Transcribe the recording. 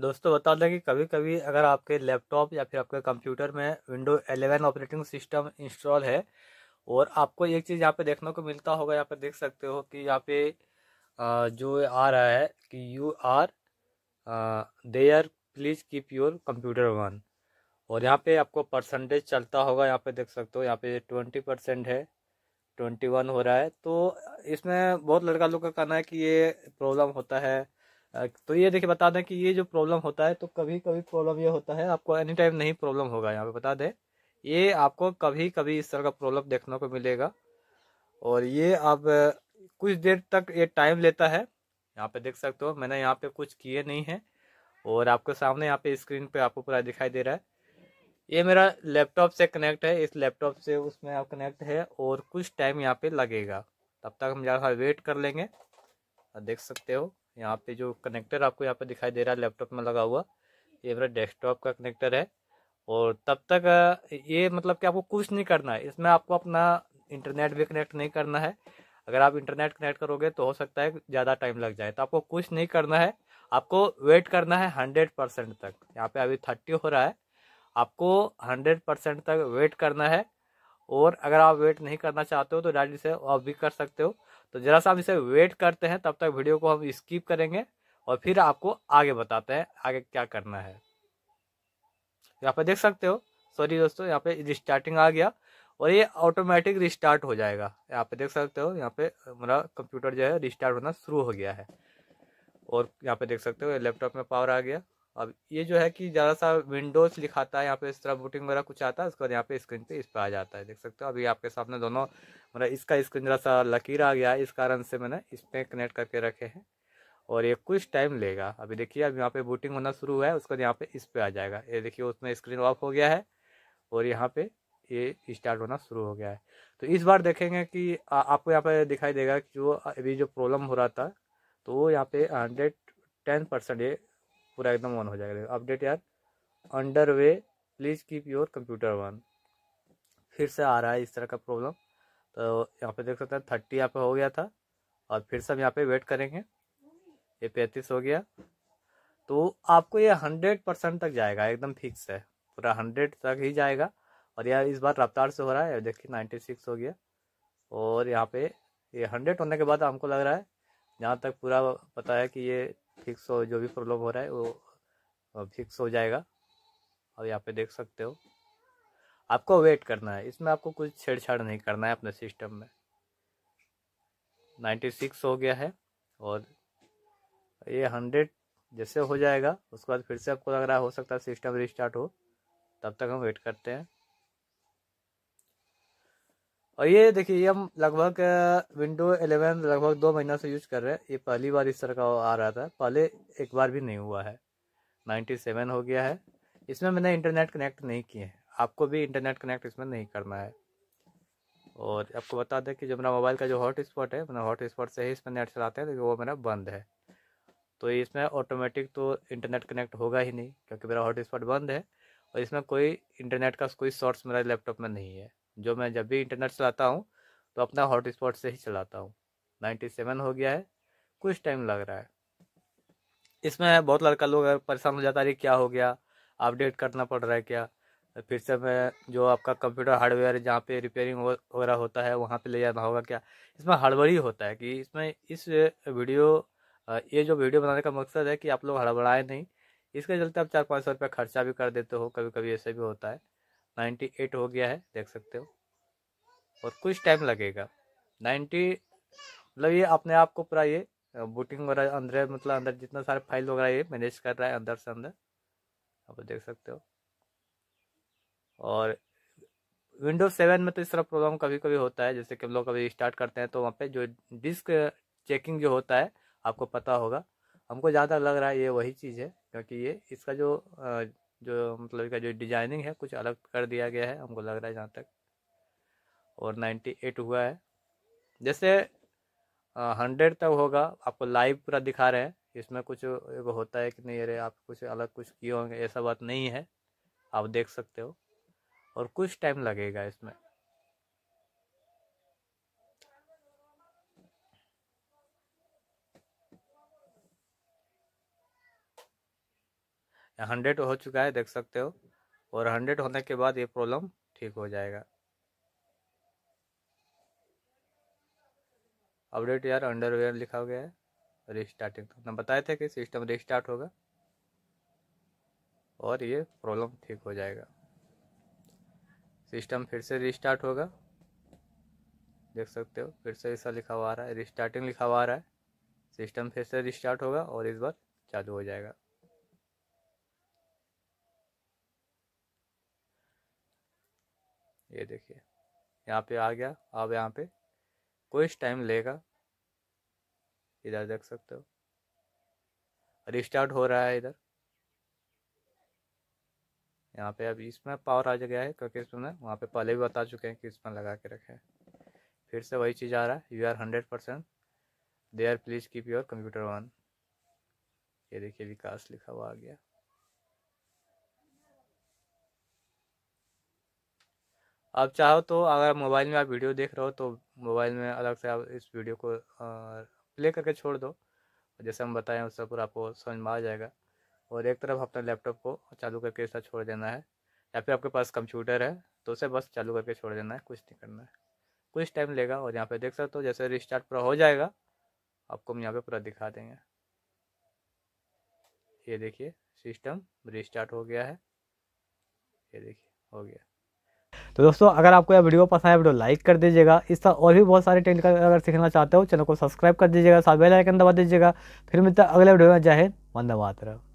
दोस्तों बता दें कि कभी कभी अगर आपके लैपटॉप या फिर आपके कंप्यूटर में विंडो 11 ऑपरेटिंग सिस्टम इंस्टॉल है और आपको एक चीज़ यहाँ पे देखने को मिलता होगा यहाँ पे देख सकते हो कि यहाँ पे जो आ रहा है कि you are there please keep your computer one और यहाँ पे आपको परसेंटेज चलता होगा यहाँ पे देख सकते हो यहाँ पे ट्वेंटी परसेंट है ट्वेंटी वन हो रहा है तो इसमें बहुत लड़का लोग का कहना है कि ये प्रॉब्लम होता है तो ये देखिए बता दें कि ये जो प्रॉब्लम होता है तो कभी कभी प्रॉब्लम ये होता है आपको एनी टाइम नहीं प्रॉब्लम होगा यहाँ पे बता दें ये आपको कभी कभी इस तरह का प्रॉब्लम देखने को मिलेगा और ये अब कुछ देर तक ये टाइम लेता है यहाँ पे देख सकते हो मैंने यहाँ पे कुछ किए नहीं है और आपके सामने यहाँ पे स्क्रीन पे आपको पूरा दिखाई दे रहा है ये मेरा लैपटॉप से कनेक्ट है इस लैपटॉप से उसमें आप कनेक्ट है और कुछ टाइम यहाँ पे लगेगा तब तक हम ज़्यादा वेट कर लेंगे देख सकते हो यहाँ पे जो कनेक्टर आपको यहाँ पे दिखाई दे रहा है लैपटॉप में लगा हुआ ये मेरा डेस्कटॉप का कनेक्टर है और तब तक ये मतलब कि आपको कुछ नहीं करना है इसमें आपको अपना इंटरनेट भी कनेक्ट नहीं करना है अगर आप इंटरनेट कनेक्ट करोगे तो हो सकता है ज़्यादा टाइम लग जाए तो आपको कुछ नहीं करना है आपको वेट करना है हंड्रेड परसेंट तक यहाँ पे अभी थर्टी हो रहा है आपको हंड्रेड परसेंट तक वेट करना है और अगर आप वेट नहीं करना चाहते हो तो डायरेक्ट से आप भी कर सकते हो तो जरा सा हम इसे वेट करते हैं तब तक वीडियो को हम स्किप करेंगे और फिर आपको आगे बताते हैं आगे क्या करना है यहाँ पे देख सकते हो सॉरी दोस्तों यहाँ पे रिस्टार्टिंग आ गया और ये ऑटोमेटिक रिस्टार्ट हो जाएगा यहाँ पे देख सकते हो यहाँ पे मेरा कंप्यूटर जो है रिस्टार्ट होना शुरू हो गया है और यहाँ पे देख सकते हो लैपटॉप में पावर आ गया अब ये जो है कि ज़्यादा सा विंडोज लिखाता है यहाँ पे इस तरह बूटिंग वगैरह कुछ आता है उसके बाद यहाँ पे स्क्रीन पे इस पर आ जाता है देख सकते हो अभी आपके सामने दोनों मतलब इसका स्क्रीन ज़रा सा लकीर आ गया इस कारण से मैंने इस पर कनेक्ट करके रखे हैं और ये कुछ टाइम लेगा अभी देखिए अब यहाँ पर बूटिंग होना शुरू हुआ है उसके बाद यहाँ पे इस पर आ जाएगा ये देखिए उसमें स्क्रीन ऑफ हो गया है और यहाँ पे ये स्टार्ट होना शुरू हो गया है तो इस बार देखेंगे कि आपको यहाँ पर दिखाई देगा कि जो अभी जो प्रॉब्लम हो रहा था तो वो यहाँ पे हंड्रेड टेन परसेंट ये पूरा एकदम ऑन हो जाएगा अपडेट यार under way please keep your computer one फिर से आ रहा है इस तरह का प्रॉब्लम तो यहाँ पे देख सकते हैं थर्टी यहाँ पे हो गया था और फिर से हम यहाँ पे वेट करेंगे ये पैंतीस हो गया तो आपको ये हंड्रेड परसेंट तक जाएगा एकदम फिक्स है पूरा हंड्रेड तक ही जाएगा और यार इस बार रफ्तार से हो रहा है देखिए नाइन्टी सिक्स हो गया और यहाँ पे ये हंड्रेड होने के बाद हमको लग रहा है जहाँ तक पूरा पता है कि ये फिक्स हो जो भी प्रॉब्लम हो रहा है वो फिक्स हो जाएगा और यहाँ पे देख सकते हो आपको वेट करना है इसमें आपको कुछ छेड़छाड़ नहीं करना है अपने सिस्टम में 96 हो गया है और ये 100 जैसे हो जाएगा उसके बाद फिर से आपको लग रहा हो सकता है सिस्टम रिस्टार्ट हो तब तक हम वेट करते हैं और ये देखिए ये हम लगभग विंडो एलेवन लगभग दो महीना से यूज कर रहे हैं ये पहली बार इस तरह का आ रहा था पहले एक बार भी नहीं हुआ है नाइन्टी सेवन हो गया है इसमें मैंने इंटरनेट कनेक्ट नहीं किए हैं आपको भी इंटरनेट कनेक्ट इसमें नहीं करना है और आपको बता दें कि जो मेरा मोबाइल का जो हॉट स्पॉट है मेरा हॉट स्पॉट से ही इसमें नेट चलाते हैं तो वो मेरा बंद है तो इसमें ऑटोमेटिक तो इंटरनेट कनेक्ट होगा ही नहीं क्योंकि मेरा हॉट स्पॉट बंद है और इसमें कोई इंटरनेट का कोई सोर्स मेरा लैपटॉप में नहीं है जो मैं जब भी इंटरनेट चलाता हूँ तो अपना हॉटस्पॉट से ही चलाता हूँ नाइन्टी सेवन हो गया है कुछ टाइम लग रहा है इसमें बहुत लड़का लोग परेशान हो जाता है क्या हो गया अपडेट करना पड़ रहा है क्या फिर से मैं जो आपका कंप्यूटर हार्डवेयर जहाँ पे रिपेयरिंग वगैरह हो होता है वहाँ पे ले जाना होगा क्या इसमें हड़बड़ ही होता है कि इसमें इस वीडियो ये जो वीडियो बनाने का मकसद है कि आप लोग हड़बड़ाएं नहीं इसके चलते आप चार पाँच सौ रुपये खर्चा भी कर देते हो कभी कभी ऐसे भी होता है नाइन्टी एट हो गया है देख सकते हो और कुछ टाइम लगेगा नाइन्टी मतलब ये अपने आप को पूरा ये बुटिंग वगैरह अंदर मतलब अंदर जितना सारे फाइल वगैरह ये मैनेज कर रहा है अंदर से अंदर आप देख सकते हो और विंडोज सेवन में तो इस तरह प्रॉब्लम कभी कभी होता है जैसे कि हम लोग कभी स्टार्ट करते हैं तो वहाँ पे जो डिस्क चेकिंग जो होता है आपको पता होगा हमको ज़्यादा लग रहा है ये वही चीज़ है क्योंकि ये इसका जो जो मतलब का जो डिजाइनिंग है कुछ अलग कर दिया गया है हमको लग रहा है जहाँ तक और नाइन्टी एट हुआ है जैसे हंड्रेड तक होगा आपको लाइव पूरा दिखा रहे हैं इसमें कुछ एक होता है कि नहीं अरे आप कुछ अलग कुछ किए होंगे ऐसा बात नहीं है आप देख सकते हो और कुछ टाइम लगेगा इसमें हंड्रेड हो चुका है देख सकते हो और हंड्रेड होने के बाद ये प्रॉब्लम ठीक हो जाएगा अपडेट यार अंडरवेयर लिखा गया है रिस्टार्टिंग तो बताए थे कि सिस्टम रिस्टार्ट होगा और ये प्रॉब्लम ठीक हो जाएगा सिस्टम फिर से रिस्टार्ट होगा देख सकते हो फिर से ऐसा लिखा हुआ आ रहा है रिस्टार्टिंग लिखा हुआ आ रहा है सिस्टम फिर से रिस्टार्ट होगा और इस बार चालू हो जाएगा ये देखिए यहाँ पे आ गया अब यहाँ पे कुछ टाइम लेगा इधर देख सकते हो रिस्टार्ट हो रहा है इधर यहाँ पे अब इसमें पावर आ गया है क्योंकि इसमें वहाँ पे पहले भी बता चुके हैं कि इसमें लगा के रखे हैं फिर से वही चीज़ आ रहा है you are hundred percent they are please keep your computer on ये देखिए विकास लिखा हुआ आ गया आप चाहो तो अगर मोबाइल में आप वीडियो देख रहे हो तो मोबाइल में अलग से आप इस वीडियो को प्ले करके छोड़ दो जैसे हम बताएं उससे पूरा आपको समझ में आ जाएगा और एक तरफ अपने लैपटॉप को चालू करके इसका छोड़ देना है या फिर आपके पास कंप्यूटर है तो उसे बस चालू करके छोड़ देना है कुछ नहीं करना है कुछ टाइम लेगा और यहाँ पर देख सकते हो जैसे रिस्टार्ट पूरा हो जाएगा आपको हम यहाँ पर पूरा दिखा देंगे ये देखिए सिस्टम रिस्टार्ट हो गया है ये देखिए हो गया तो दोस्तों अगर आपको यह वीडियो पसंद आया वीडियो लाइक कर दीजिएगा इस तरह और भी बहुत सारे टेक्निकल अगर सीखना चाहते हो चैनल को सब्सक्राइब कर दीजिएगा साथ बेल आइकन दबा दीजिएगा फिर मिलता अगले वीडियो में जय हिंद वंदे मातरम